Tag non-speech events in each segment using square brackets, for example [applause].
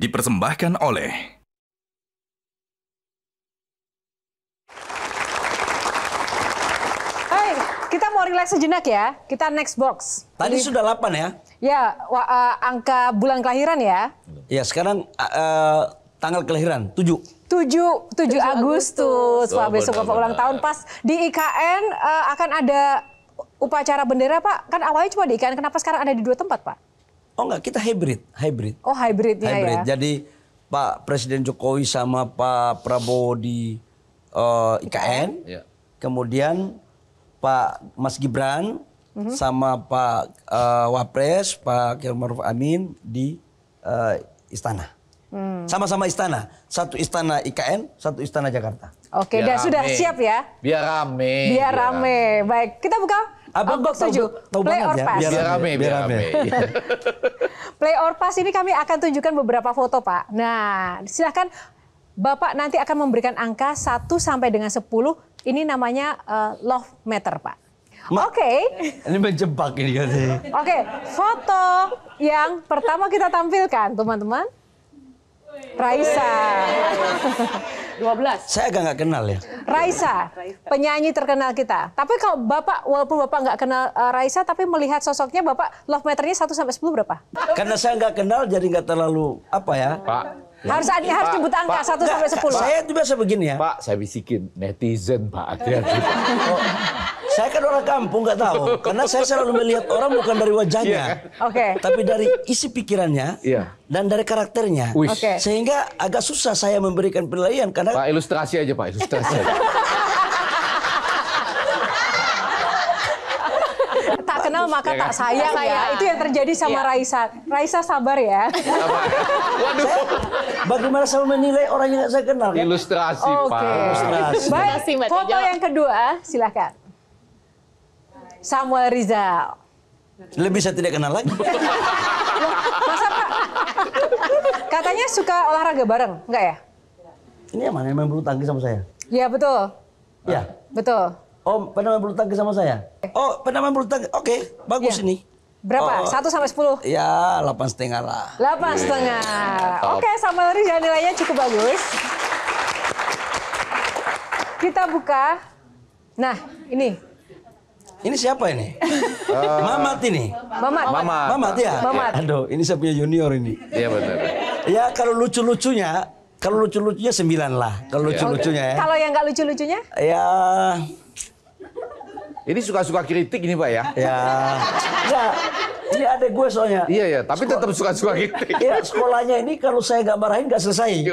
dipersembahkan oleh Hai, kita mau relax sejenak ya. Kita next box. Tadi Jadi, sudah 8 ya? Ya, wa, uh, angka bulan kelahiran ya. Ya, sekarang uh, tanggal kelahiran 7. 7 7, 7 Agustus. Agustus. Wah, besok Bapak ulang tahun pas di IKN uh, e, akan ada upacara bendera, Pak. Kan awalnya cuma di IKN, kenapa sekarang ada di dua tempat, Pak? Oh enggak, kita hybrid, hybrid. Oh ya. hybrid, hybrid. ya. Jadi Pak Presiden Jokowi sama Pak Prabowo di uh, eh, IKN, ya. kemudian Pak Mas Gibran mm-hmm. sama Pak uh, Wapres, Pak Kiai Maruf Amin di uh, Istana. sama hmm. Sama-sama istana, satu istana IKN, satu istana Jakarta. Oke, okay, sudah siap ya? Biar rame. Biar, biar rame. Baik, kita buka Abang kok oh, setuju. Tahu ya, Play or ya. pass. Biar rame, biar rame. [laughs] Play or pass ini kami akan tunjukkan beberapa foto, Pak. Nah, silahkan Bapak nanti akan memberikan angka 1 sampai dengan 10. Ini namanya uh, love meter, Pak. Oke. Okay. Ini menjebak ini kan. Oke, okay. foto yang pertama kita tampilkan, teman-teman. Raisa. [laughs] 12. Saya agak nggak kenal ya. Raisa, penyanyi terkenal kita. Tapi kalau Bapak, walaupun Bapak nggak kenal uh, Raisa, tapi melihat sosoknya Bapak love meternya 1 sampai 10 berapa? Karena saya nggak kenal jadi nggak terlalu apa ya. Pak. Ya. Harus ada, harus nyebut angka satu sampai sepuluh. Saya biasa begini ya. Pak, saya bisikin netizen, Pak. [laughs] hati oh. Saya kan orang kampung nggak tahu, [laughs] karena saya selalu melihat orang bukan dari wajahnya, yeah. okay. tapi dari isi pikirannya yeah. dan dari karakternya, okay. sehingga agak susah saya memberikan penilaian karena. Pak ilustrasi aja pak, ilustrasi. Aja. [laughs] tak kenal maka ya tak kan? sayang ya. ya. Itu yang terjadi sama ya. Raisa. Raisa sabar ya. Waduh. bagaimana saya menilai orang yang saya kenal? Ilustrasi, oh, Pak. Ilustrasi. Baik, foto yang kedua silakan. Samuel Rizal. Lebih saya tidak kenal lagi. [laughs] masa Pak? Katanya suka olahraga bareng, enggak ya? Ini yang mana yang main bulu tangkis sama saya? Iya, betul. Iya. Betul. Oh, pernah main bulu tangkis sama saya? Eh. Oh, pernah main bulu tangkis. Oke, okay, bagus ya. ini. Berapa? Oh. Satu sampai sepuluh? Ya, delapan setengah lah. Delapan iya. setengah. Oke, okay, Samuel Rizal nilainya cukup bagus. Kita buka. Nah, ini ini siapa ini? Uh, Mamat ini. Mamat. Mamat. Mamat ya. Mamat. Aduh, ini saya punya junior ini. Iya benar. Ya kalau lucu-lucunya, kalau lucu-lucunya sembilan lah. Kalau iya. lucu-lucunya ya. Kalau yang nggak lucu-lucunya? Ya. Ini suka-suka kritik ini pak ya? Ya. Ya. Ini ada gue soalnya. Iya ya, tapi Sekol tetap suka-suka kritik. Iya, sekolahnya ini kalau saya nggak marahin nggak selesai.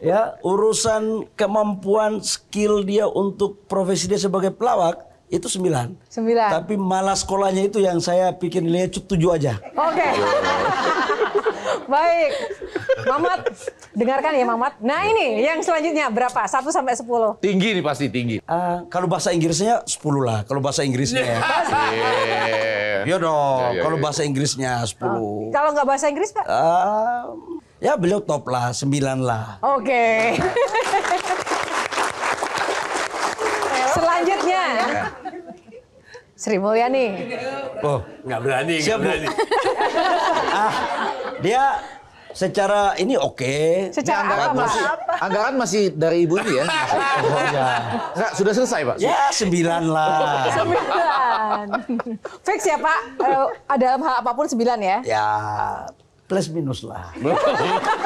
ya, urusan kemampuan skill dia untuk profesi dia sebagai pelawak itu sembilan. Sembilan. Tapi malah sekolahnya itu yang saya pikir nilainya cukup tujuh aja. Oke. Okay. [laughs] Baik. Mamat, dengarkan ya Mamat. Nah ini yang selanjutnya berapa? Satu sampai sepuluh. Tinggi nih pasti tinggi. Uh, kalau bahasa Inggrisnya sepuluh lah. Kalau bahasa Inggrisnya. Ya. [laughs] yeah. Iya dong. kalau bahasa Inggrisnya sepuluh. Uh, kalau nggak bahasa Inggris Pak? Uh, ya beliau top lah, sembilan lah. Oke. Okay. [laughs] selanjutnya. Sri Mulyani. Oh, nggak berani, nggak berani. [laughs] ah, dia secara ini oke. Okay. Secara anggaran apa, masih, apa? Anggaran masih dari ibu ini ya. ya. Sudah selesai pak? Ya sembilan lah. sembilan. Fix ya pak. Eh, ada hal apapun sembilan ya? Ya plus minus lah.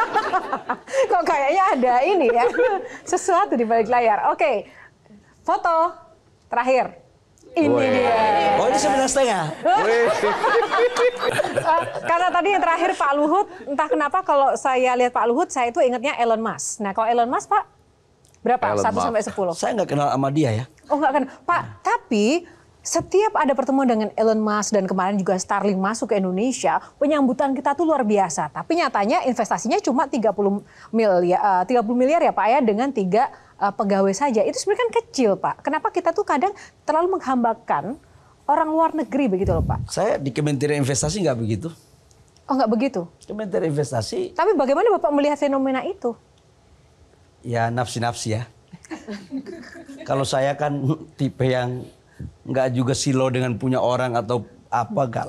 [laughs] Kok kayaknya ada ini ya [laughs] sesuatu di balik layar. Oke, okay. foto Terakhir, ini Wee. dia. Oh ini sembilan setengah. [laughs] Karena tadi yang terakhir Pak Luhut, entah kenapa kalau saya lihat Pak Luhut, saya itu ingatnya Elon Musk. Nah kalau Elon Musk Pak, berapa? Elon 1 sampai 10? Saya nggak kenal sama dia ya. Oh nggak kenal. Pak, nah. tapi setiap ada pertemuan dengan Elon Musk dan kemarin juga Starlink masuk ke Indonesia, penyambutan kita tuh luar biasa. Tapi nyatanya investasinya cuma 30 miliar, 30 eh, miliar ya Pak ya dengan tiga uh, pegawai saja itu sebenarnya kan kecil pak. Kenapa kita tuh kadang terlalu menghambakan orang luar negeri begitu loh pak? Saya di Kementerian Investasi nggak begitu. Oh nggak begitu? Kementerian Investasi. Tapi bagaimana bapak melihat fenomena itu? Ya nafsi-nafsi ya. Kalau saya kan tipe yang nggak juga silo dengan punya orang atau apa gak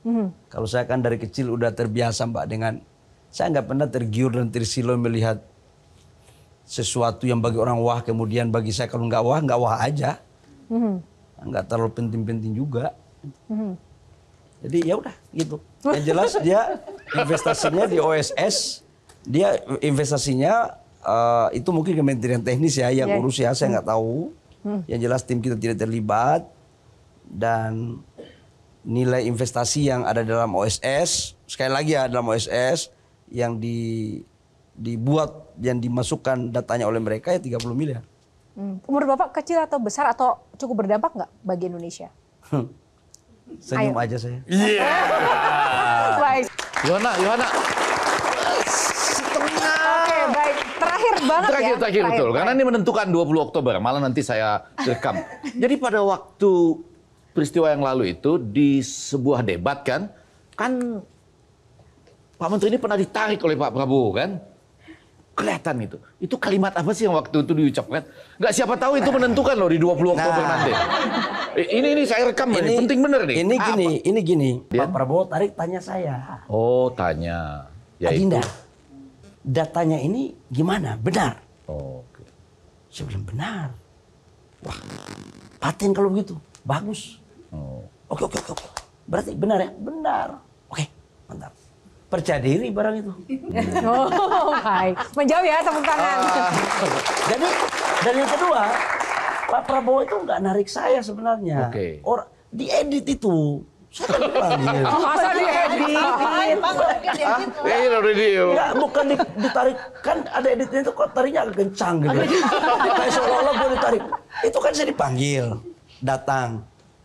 Mm-hmm. Kalau saya kan dari kecil udah terbiasa mbak dengan saya nggak pernah tergiur dan tersilo melihat sesuatu yang bagi orang wah kemudian bagi saya kalau nggak wah nggak wah aja mm-hmm. nggak terlalu penting-penting juga mm-hmm. jadi ya udah gitu yang jelas dia investasinya di OSS dia investasinya uh, itu mungkin kementerian teknis ya yang yeah. urus ya saya nggak mm-hmm. tahu mm-hmm. yang jelas tim kita tidak terlibat dan nilai investasi yang ada dalam OSS sekali lagi ya dalam OSS yang di dibuat yang dimasukkan datanya oleh mereka ya 30 miliar. Hmm. Umur Bapak kecil atau besar atau cukup berdampak nggak bagi Indonesia? Hmm. Senyum Ayo. aja saya. Iya. [laughs] baik. Yohana, Yohana. baik. Terakhir banget terakhir, ya. Terakhir, terakhir betul. Terakhir. Karena ini menentukan 20 Oktober, malah nanti saya rekam. [laughs] Jadi pada waktu peristiwa yang lalu itu di sebuah debat kan, kan Pak Menteri ini pernah ditarik oleh Pak Prabowo kan? kelihatan itu. Itu kalimat apa sih yang waktu itu diucapkan? Gak siapa tahu itu menentukan loh di 20 Oktober nah. nanti. Ini ini saya rekam ini, ini penting bener nih. Ini gini, apa? ini gini. Pak Prabowo tarik tanya saya. Oh, tanya. Ya Adinda, datanya ini gimana? Benar? oke. Okay. Saya bilang benar. Wah, paten kalau begitu. Bagus. Oh. Oke, oke, oke. Berarti benar ya? Benar. Oke, mantap percaya diri barang itu. [laughs] Oh, baik. Menjauh ya tepuk tangan. Uh, ah. jadi dan yang kedua, Pak Prabowo itu nggak narik saya sebenarnya. Oke. Okay. Orang diedit itu. Saya kan gitu. [laughs] Oh, masa diedit? Gitu? Eh, ini udah di. bukan ditarik. Kan ada editnya itu kok tarinya agak kencang gitu. Kayak seolah-olah gue ditarik. Itu kan saya dipanggil, datang.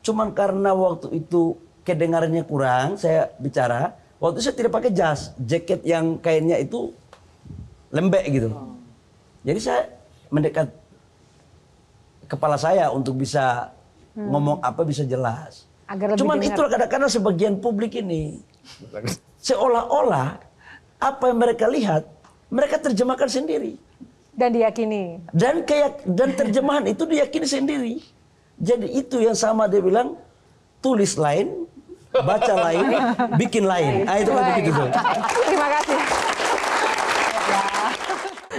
Cuman karena waktu itu kedengarannya kurang, saya bicara Waktu saya tidak pakai jas, jaket yang kainnya itu lembek gitu. Oh. Jadi saya mendekat kepala saya untuk bisa hmm. ngomong apa bisa jelas. Agar Cuman itu itulah kadang-kadang sebagian publik ini [laughs] seolah-olah apa yang mereka lihat mereka terjemahkan sendiri dan diyakini dan kayak dan terjemahan itu diyakini sendiri. Jadi itu yang sama dia bilang tulis lain, baca lain, bikin lain. Ah, itu kan begitu tuh. Terima kasih.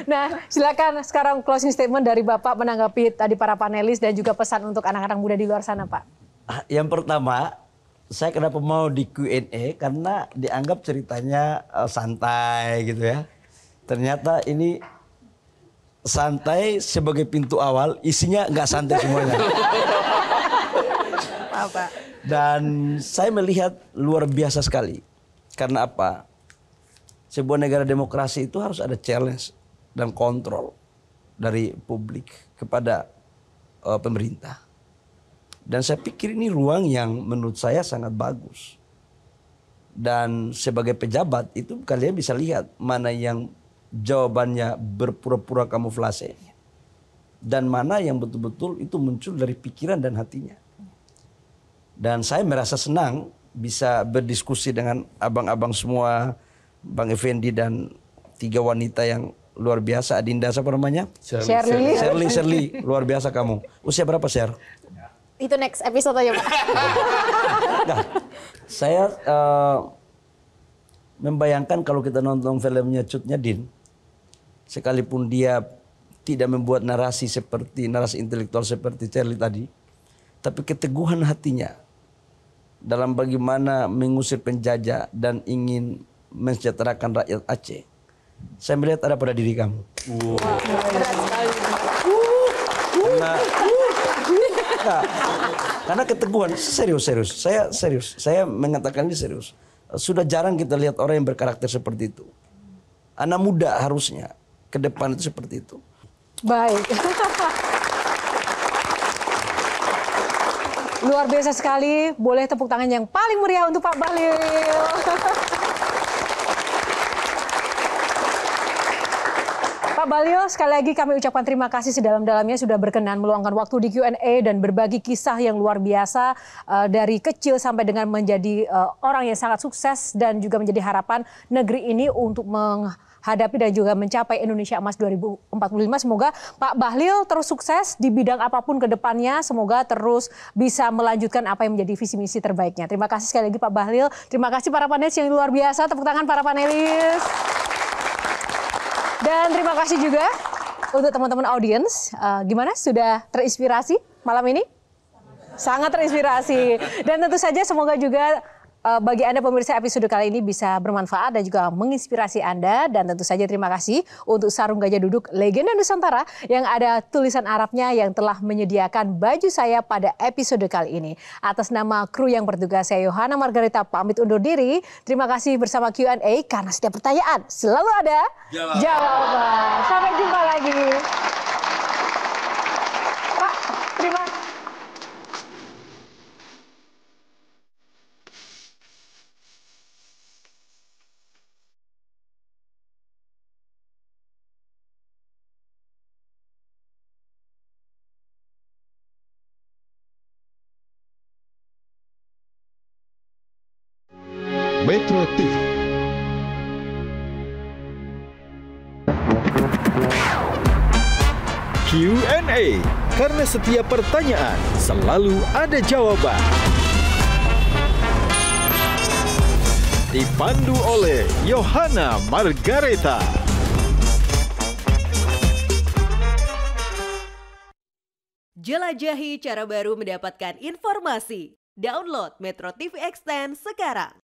Nah, silakan sekarang closing statement dari Bapak menanggapi tadi para panelis dan juga pesan untuk anak-anak muda di luar sana, Pak. Ah, yang pertama, saya kenapa mau di Q&A karena dianggap ceritanya uh, santai gitu ya. Ternyata ini santai sebagai pintu awal, isinya nggak santai semuanya. Apa? [laughs] Dan saya melihat luar biasa sekali. Karena apa? Sebuah negara demokrasi itu harus ada challenge dan kontrol dari publik kepada uh, pemerintah. Dan saya pikir ini ruang yang menurut saya sangat bagus. Dan sebagai pejabat itu kalian bisa lihat mana yang jawabannya berpura-pura kamuflase dan mana yang betul-betul itu muncul dari pikiran dan hatinya. Dan saya merasa senang bisa berdiskusi dengan abang-abang semua, Bang Effendi dan tiga wanita yang luar biasa. Adinda siapa namanya? Shirley. Shirley, Shirley, [laughs] luar biasa kamu. Usia berapa, Sher? Itu next episode aja, Pak. [laughs] nah, saya uh, membayangkan kalau kita nonton filmnya Cut Nyadin, sekalipun dia tidak membuat narasi seperti narasi intelektual seperti Charlie tadi, tapi keteguhan hatinya, dalam bagaimana mengusir penjajah dan ingin mensejahterakan rakyat Aceh. Saya melihat ada pada diri kamu. Karena, karena keteguhan serius serius. Saya serius. Saya mengatakan ini serius. Sudah jarang kita lihat orang yang berkarakter seperti itu. Anak muda harusnya ke depan itu seperti itu. Baik. [laughs] Luar biasa sekali. Boleh tepuk tangan yang paling meriah untuk Pak Bahlil. [laughs] Pak Balio, sekali lagi kami ucapkan terima kasih sedalam-dalamnya sudah berkenan meluangkan waktu di Q&A dan berbagi kisah yang luar biasa uh, dari kecil sampai dengan menjadi uh, orang yang sangat sukses dan juga menjadi harapan negeri ini untuk menghadapi dan juga mencapai Indonesia Emas 2045. Semoga Pak Bahlil terus sukses di bidang apapun ke depannya. Semoga terus bisa melanjutkan apa yang menjadi visi misi terbaiknya. Terima kasih sekali lagi Pak Bahlil. Terima kasih para panelis yang luar biasa. Tepuk tangan para panelis. Dan terima kasih juga untuk teman-teman audiens. Uh, eh, gimana sudah terinspirasi malam ini? Sangat terinspirasi. Dan tentu saja semoga juga Eh, bagi Anda pemirsa episode kali ini bisa bermanfaat dan juga menginspirasi Anda. Dan tentu saja terima kasih untuk Sarung Gajah Duduk Legenda Nusantara yang ada tulisan Arabnya yang telah menyediakan baju saya pada episode kali ini. Atas nama kru yang bertugas saya Yohana Margarita pamit undur diri. Terima kasih bersama Q&A karena setiap pertanyaan selalu ada jawaban. jawaban. Sampai jumpa lagi. retroaktif. Q&A karena setiap pertanyaan selalu ada jawaban. Dipandu oleh Yohana Margareta. Jelajahi cara baru mendapatkan informasi. Download Metro TV Extend sekarang.